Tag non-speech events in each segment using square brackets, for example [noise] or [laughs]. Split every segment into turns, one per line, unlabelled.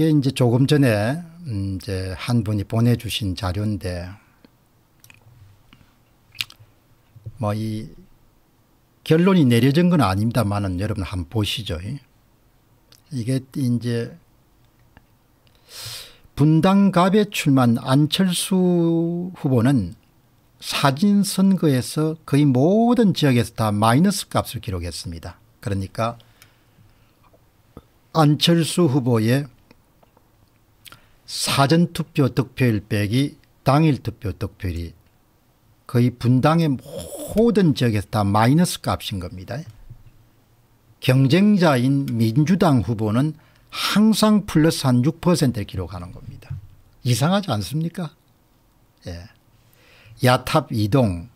이게 이제 조금 전에 음, 이제 한 분이 보내주신 자료인데 뭐 이 결론이 내려진 건 아닙니다만은 여러분 한번 보시죠. 이게 이제 분당 갑에 출마한 안철수 후보는 사진 선거에서 거의 모든 지역에서 다 마이너스 값을 기록했습니다. 그러니까 안철수 후보의 사전투표 득표율 빼기 당일투표 득표율이 거의 분당의 모든 지역에서 다 마이너스 값인 겁니다. 경쟁자인 민주당 후보는 항상 플러스 한 6%를 기록하는 겁니다. 이상하지 않습니까? 예. 야탑 이동,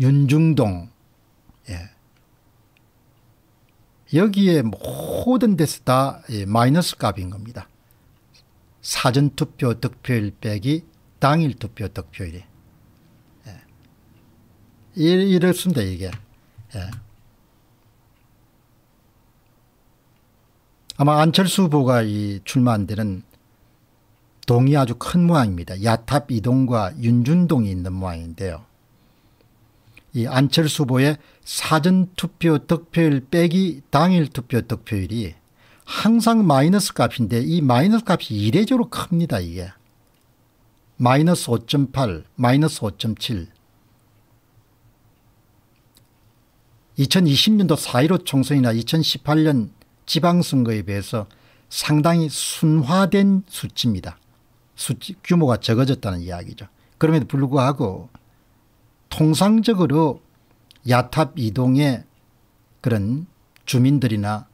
윤중동, 예. 여기에 모든 데서 다 예, 마이너스 값인 겁니다. 사전투표 득표일 빼기 당일 투표 득표일이. 예. 이렇습니다, 이게. 예. 아마 안철수 후보가 이 출마한 데는 동이 아주 큰 모양입니다. 야탑 이동과 윤준동이 있는 모양인데요. 이 안철수 후보의 사전투표 득표율 빼기 당일 투표 득표율이 항상 마이너스 값인데 이 마이너스 값이 이례적으로 큽니다 이게. 마이너스 5.8 마이너스 5.7 2020년도 4.15 총선이나 2018년 지방선거에 비해서 상당히 순화된 수치입니다. 수치, 규모가 적어졌다는 이야기죠. 그럼에도 불구하고 통상적으로 야탑 이동의 그런 주민들이나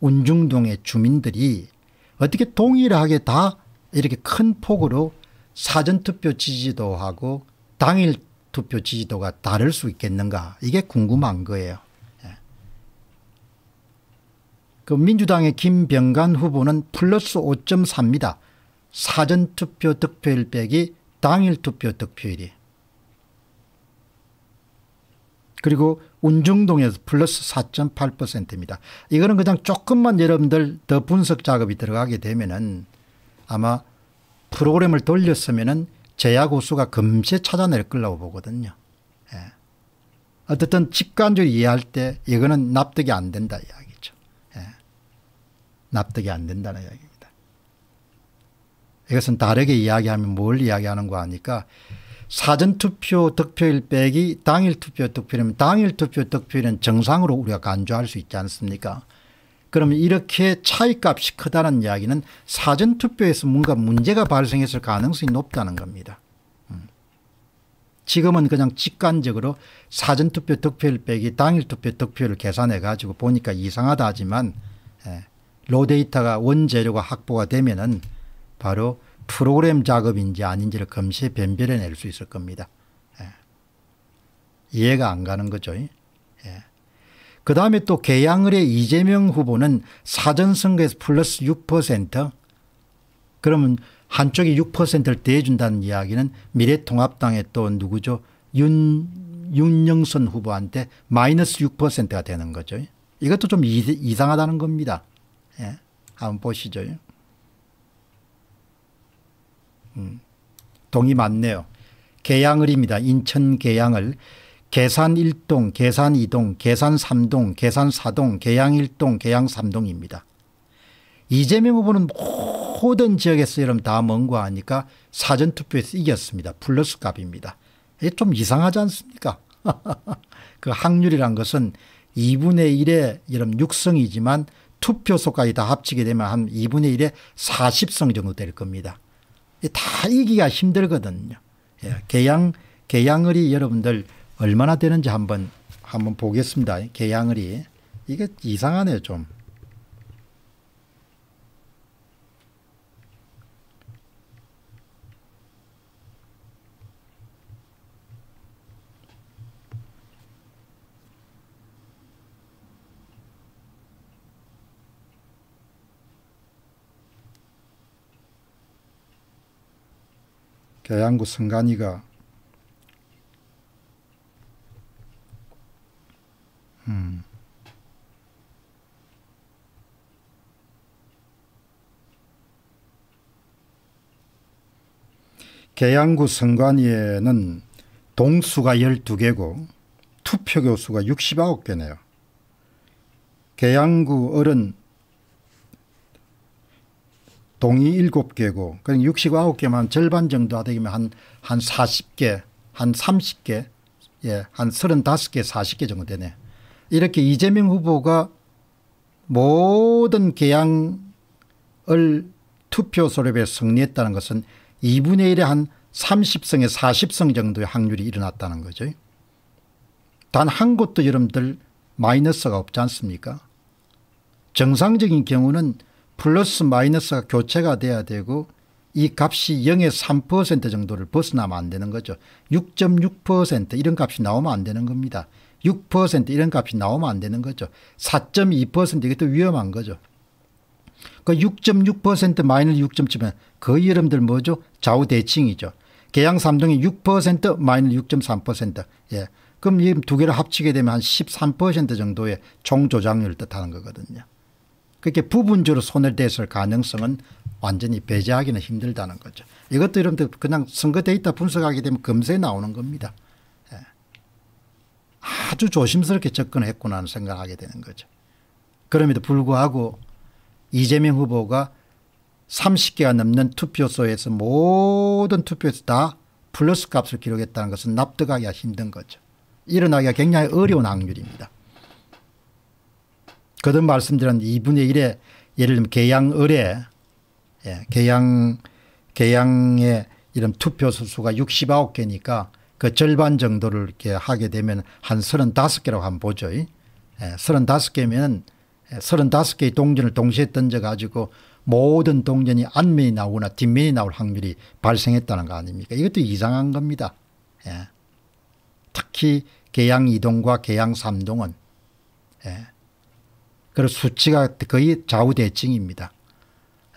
운중동의 주민들이 어떻게 동일하게 다 이렇게 큰 폭으로 사전투표 지지도하고 당일 투표 지지도가 다를 수 있겠는가 이게 궁금한 거예요. 예. 그 민주당의 김병간 후보는 플러스 5.3입니다. 사전투표 득표일 빼기 당일 투표 득표일이. 그리고 운중동에서 플러스 4.8%입니다. 이거는 그냥 조금만 여러분들 더 분석 작업이 들어가게 되면은 아마 프로그램을 돌렸으면은 제약 고수가 금세 찾아낼 거라고 보거든요. 예. 어쨌든 직관적으로 이해할 때 이거는 납득이 안 된다 이야기죠. 예. 납득이 안 된다는 이야기입니다. 이것은 다르게 이야기하면 뭘 이야기하는 거 아니까 사전투표 득표일 빼기 당일 투표 득표율이면 당일 투표 득표율은 정상으로 우리가 간주할 수 있지 않습니까 그러면 이렇게 차이값이 크다는 이야기는 사전투표에서 뭔가 문제가 발생했을 가능성이 높다는 겁니다. 음. 지금은 그냥 직관적으로 사전투표 득표율 빼기 당일투표 득표율 계산해 가지고 보니까 이상하다 하지만 예, 로데이터가 원재료가 확보가 되면 은 바로 프로그램 작업인지 아닌지를 금세 변별해낼 수 있을 겁니다. 예. 이해가 안 가는 거죠. 예. 그 다음에 또 개양을의 이재명 후보는 사전선거에서 플러스 6% 그러면 한쪽이 6%를 대준다는 이야기는 미래통합당의 또 누구죠 윤, 윤영선 후보한테 마이너스 6%가 되는 거죠. 이것도 좀 이, 상하다는 겁니다. 예. 한번 보시죠. 음. 동이 많네요. 계양을입니다. 인천 계양을. 계산 1동, 계산 2동, 계산 3동, 계산 4동, 계양 1동, 계양 3동입니다. 이재명 후보는 모든 지역에서 여러분 다 먼거 하니까 사전투표에서 이겼습니다. 플러스 값입니다. 이게 좀 이상하지 않습니까? [laughs] 그 확률이란 것은 2분의 1의 여러분 6성이지만 투표소까지 다 합치게 되면 한 2분의 1의 40성 정도 될 겁니다. 다 이기가 힘들거든요. 예, 개양, 개양을이 여러분들 얼마나 되는지 한번, 한번 보겠습니다. 개양을이. 이게 이상하네요, 좀. 계양구 성간이가 음. 계양구 성관위에는 동수가 12개고 투표교수가 69개네요. 계양구 어른 동이 7개고 그러니까 69개만 절반 정도 되면 한, 한 40개 한 30개 예, 한 35개 40개 정도 되네. 이렇게 이재명 후보가 모든 개항을 투표 소립에 승리했다는 것은 2분의 1에 한 30성에 40성 정도의 확률이 일어났다는 거죠. 단 한 곳도 여러분들 마이너스가 없지 않습니까 정상적인 경우는 플러스 마이너스가 교체가 돼야 되고 이 값이 0의 3% 정도를 벗어나면 안 되는 거죠. 6.6% 이런 값이 나오면 안 되는 겁니다. 6% 이런 값이 나오면 안 되는 거죠. 4.2% 이것도 위험한 거죠. 그6.6% 마이너스 6.7면 그 여러분들 뭐죠? 좌우대칭이죠. 계양 3등이6% 마이너스 6.3% 예. 그럼 이 두 개를 합치게 되면 한 13% 정도의 총조작률을 뜻하는 거거든요. 그렇게 부분적으로 손을 댔을 가능성은 완전히 배제하기는 힘들다는 거죠. 이것도 이런 그냥 선거 데이터 분석하게 되면 금세 나오는 겁니다. 예. 아주 조심스럽게 접근했구나 하는 생각을 하게 되는 거죠. 그럼에도 불구하고 이재명 후보가 30개가 넘는 투표소에서 모든 투표에서 다 플러스 값을 기록했다는 것은 납득하기가 힘든 거죠. 일어나기가 굉장히 어려운 확률입니다. 거듭 말씀드린 2분의 1에 예를 들면 계양을에 예, 계양 계양의 이런 투표소 수가 69개니까 그 절반 정도를 이렇게 하게 되면 한 35개라고 한번 보죠. 예, 35개면 35개의 예, 동전을 동시에 던져가지고 모든 동전이 안면이 나오거나 뒷면이 나올 확률이 발생했다는 거 아닙니까? 이것도 이상한 겁니다. 예. 특히 계양 2동과 계양 3동은 예. 그리고 수치가 거의 좌우대칭입니다.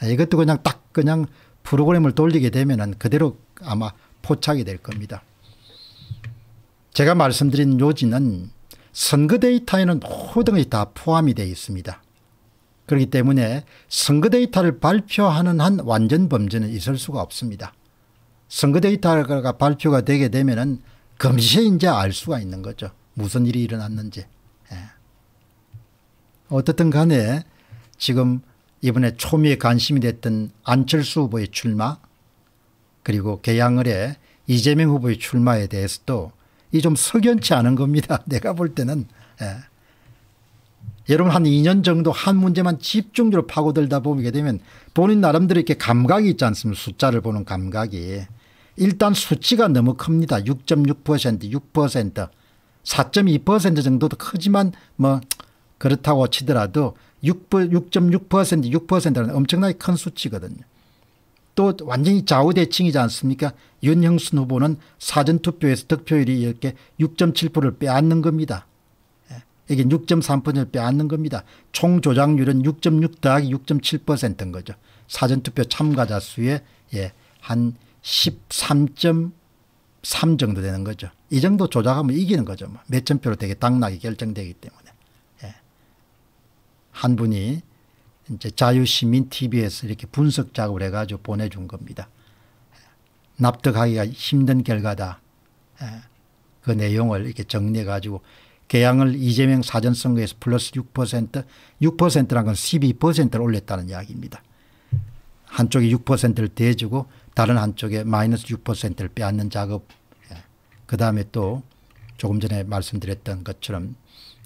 아, 이것도 그냥 딱 그냥 프로그램을 돌리게 되면 그대로 아마 포착이 될 겁니다. 제가 말씀드린 요지는 선거 데이터에는 모든 것이 다 포함이 되어 있습니다. 그렇기 때문에 선거 데이터를 발표하는 한 완전 범죄는 있을 수가 없습니다. 선거 데이터가 발표가 되게 되면 금세 이제 알 수가 있는 거죠. 무슨 일이 일어났는지. 예. 어떻든 간에 지금 이번에 초미의 관심이 됐던 안철수 후보의 출마 그리고 개양을해 이재명 후보의 출마에 대해서도 이 좀 석연치 않은 겁니다. [laughs] 내가 볼 때는. 예. 여러분 한 2년 정도 한 문제만 집중적으로 파고들다 보게 되면 본인 나름대로 이렇게 감각이 있지 않습니까 숫자를 보는 감각이. 일단 수치가 너무 큽니다. 6.6% 6% 4.2% 정도도 크지만 뭐 그렇다고 치더라도 6.6%는 6%라는 엄청나게 큰 수치거든요. 또 완전히 좌우대칭이지 않습니까? 윤형순 후보는 사전투표에서 득표율이 이렇게 6.7%를 빼앗는 겁니다. 예, 이게 6.3%를 빼앗는 겁니다. 총 조작률은 6.6 더하기 6.7%인 거죠. 사전투표 참가자 수의 예, 한13.3 정도 되는 거죠. 이 정도 조작하면 이기는 거죠. 뭐. 몇천 표로 되게 당락이 결정되기 때문에. 한 분이 이제 자유시민 TV에서 이렇게 분석 작업을 해가지고 보내준 겁니다. 납득하기가 힘든 결과다. 예, 그 내용을 이렇게 정리해가지고 개항을 이재명 사전선거에서 플러스 6% 6%란 건 12%를 올렸다는 이야기입니다. 한쪽이 6%를 대주고 다른 한쪽에 마이너스 6%를 빼앗는 작업 예, 그 다음에 또 조금 전에 말씀드렸던 것처럼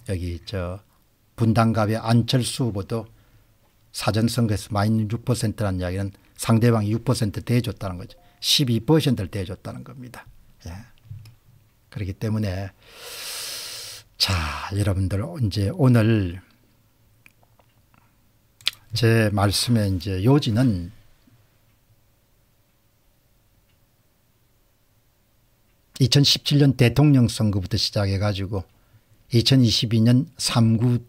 여기 저 분당갑의 안철수 후보도 사전선거에서 마이너스 6%라는 이야기는 상대방이 6% 대해줬다는 거죠. 12%를 대해줬다는 겁니다. 예. 그렇기 때문에 자 여러분들 이제 오늘 제 말씀의 이제 요지는 (2017년) 대통령 선거부터 시작해 가지고 (2022년) (3구)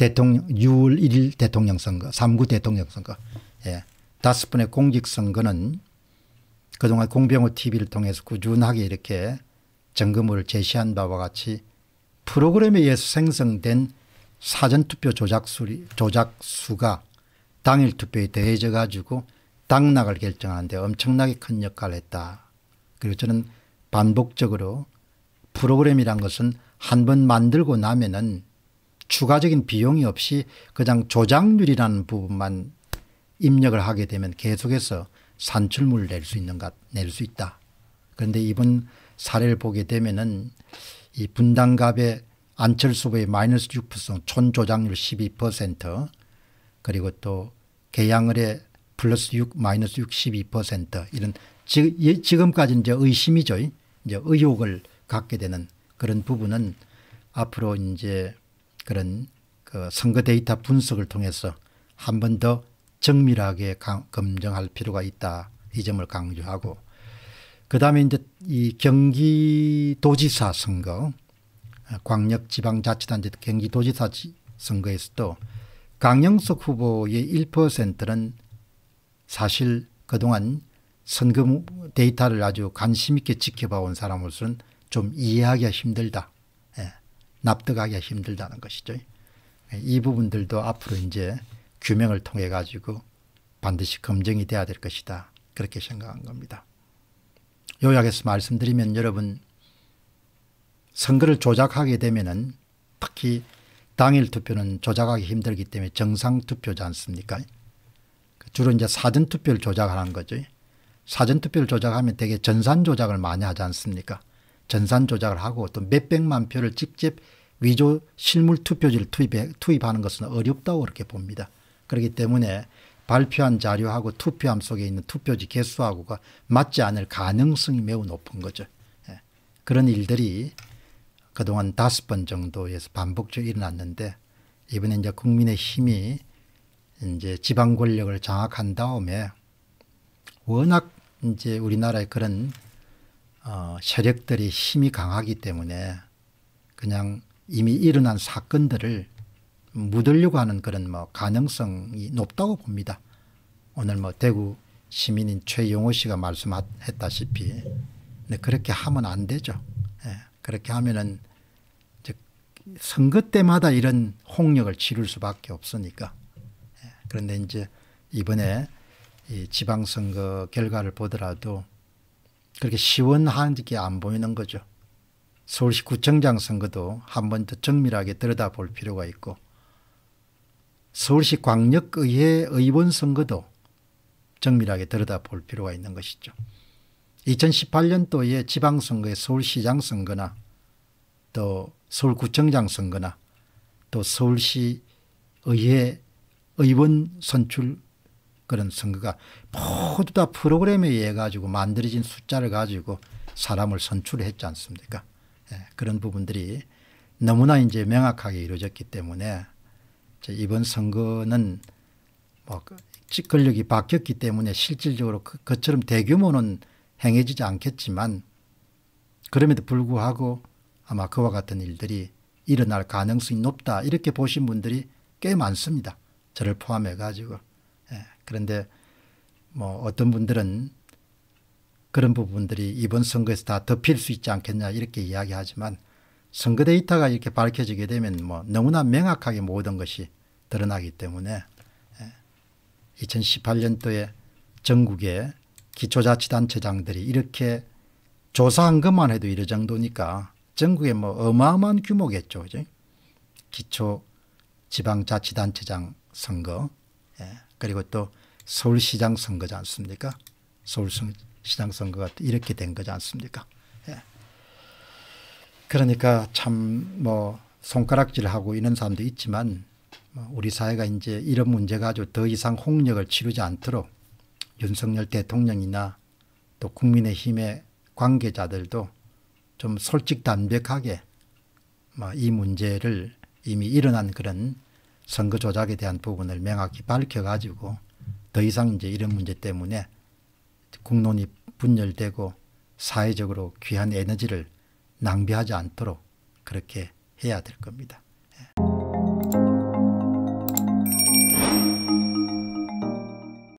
대통령 6월 1일 대통령 선거 3구 대통령 선거 예. 다섯 번의 공직선거는 그동안 공병호 TV를 통해서 꾸준하게 이렇게 점검을 제시한 바와 같이 프로그램에 의해서 생성된 사전투표 조작수리, 조작수가 당일 투표에 대해져 가지고 당락을 결정하는데 엄청나게 큰 역할을 했다. 그리고 저는 반복적으로 프로그램이란 것은 한 번 만들고 나면은 추가적인 비용이 없이 그냥 조작률이라는 부분만 입력을 하게 되면 계속해서 산출물을 낼 수 있는가 낼 수 있다. 그런데 이번 사례를 보게 되면은 이 분당갑의 안철수 후의 마이너스 6% 촌조작률 12% 그리고 또 계양을의 플러스 6 마이너스 6 12% 이런 지금까지 이제 의심이죠. 이제 의혹을 갖게 되는 그런 부분은 앞으로 이제 그런 그 선거 데이터 분석을 통해서 한 번 더 정밀하게 강, 검증할 필요가 있다 이 점을 강조하고 그 다음에 이제 이 경기도지사 선거 광역지방자치단체 경기도지사 선거에서도 강영석 후보의 1%는 사실 그동안 선거 데이터를 아주 관심 있게 지켜봐온 사람으로서는 좀 이해하기가 힘들다. 납득하기 힘들다는 것이죠. 이 부분들도 앞으로 이제 규명을 통해 가지고 반드시 검증이 돼야 될 것이다. 그렇게 생각한 겁니다. 요약해서 말씀드리면 여러분 선거를 조작하게 되면은 특히 당일 투표는 조작하기 힘들기 때문에 정상 투표지 않습니까? 주로 이제 사전 투표를 조작하는 거죠. 사전 투표를 조작하면 되게 전산 조작을 많이 하지 않습니까? 전산 조작을 하고 또 몇백만 표를 직접 위조 실물 투표지를 투입해, 투입하는 것은 어렵다고 그렇게 봅니다. 그렇기 때문에 발표한 자료하고 투표함 속에 있는 투표지 개수하고가 맞지 않을 가능성이 매우 높은 거죠. 예. 그런 일들이 그동안 다섯 번 정도에서 반복적으로 일어났는데 이번에 이제 국민의 힘이 이제 지방 권력을 장악한 다음에 워낙 이제 우리나라의 그런 어, 세력들이 힘이 강하기 때문에 그냥 이미 일어난 사건들을 묻으려고 하는 그런 뭐 가능성이 높다고 봅니다. 오늘 뭐 대구 시민인 최용호 씨가 말씀했다시피 그렇게 하면 안 되죠. 예, 그렇게 하면은 선거 때마다 이런 홍역을 치를 수밖에 없으니까. 예, 그런데 이제 이번에 지방선거 결과를 보더라도 그렇게 시원하게 안 보이는 거죠. 서울시 구청장 선거도 한 번 더 정밀하게 들여다볼 필요가 있고 서울시 광역의회 의원 선거도 정밀하게 들여다볼 필요가 있는 것이죠. 2018년도에 지방선거에 서울시장 선거나 또 서울구청장 선거나 또 서울시 의회 의원 선출 그런 선거가 모두 다 프로그램에 의해 가지고 만들어진 숫자를 가지고 사람을 선출했지 않습니까? 예, 그런 부분들이 너무나 이제 명확하게 이루어졌기 때문에 이번 선거는 뭐직 그 권력이 바뀌었기 때문에 실질적으로 그, 그처럼 대규모는 행해지지 않겠지만 그럼에도 불구하고 아마 그와 같은 일들이 일어날 가능성이 높다 이렇게 보신 분들이 꽤 많습니다. 저를 포함해 가지고. 예, 그런데 뭐 어떤 분들은 그런 부분들이 이번 선거에서 다 덮일 수 있지 않겠냐 이렇게 이야기하지만 선거 데이터가 이렇게 밝혀지게 되면 뭐 너무나 명확하게 모든 것이 드러나기 때문에 2018년도에 예, 전국의 기초자치단체장들이 이렇게 조사한 것만 해도 이런 정도니까 전국에 뭐 어마어마한 규모겠죠. 그죠? 기초 지방자치단체장 선거. 예. 그리고 또 서울시장 선거지 않습니까? 서울시장 선거가 이렇게 된 거지 않습니까? 예. 그러니까 참 뭐 손가락질하고 이런 사람도 있지만 뭐 우리 사회가 이제 이런 문제가 아주 더 이상 홍역을 치르지 않도록 윤석열 대통령이나 또 국민의힘의 관계자들도 좀 솔직담백하게 뭐 이 문제를 이미 일어난 그런 선거 조작에 대한 부분을 명확히 밝혀가지고 더 이상 이제 이런 문제 때문에 국론이 분열되고 사회적으로 귀한 에너지를 낭비하지 않도록 그렇게 해야 될 겁니다.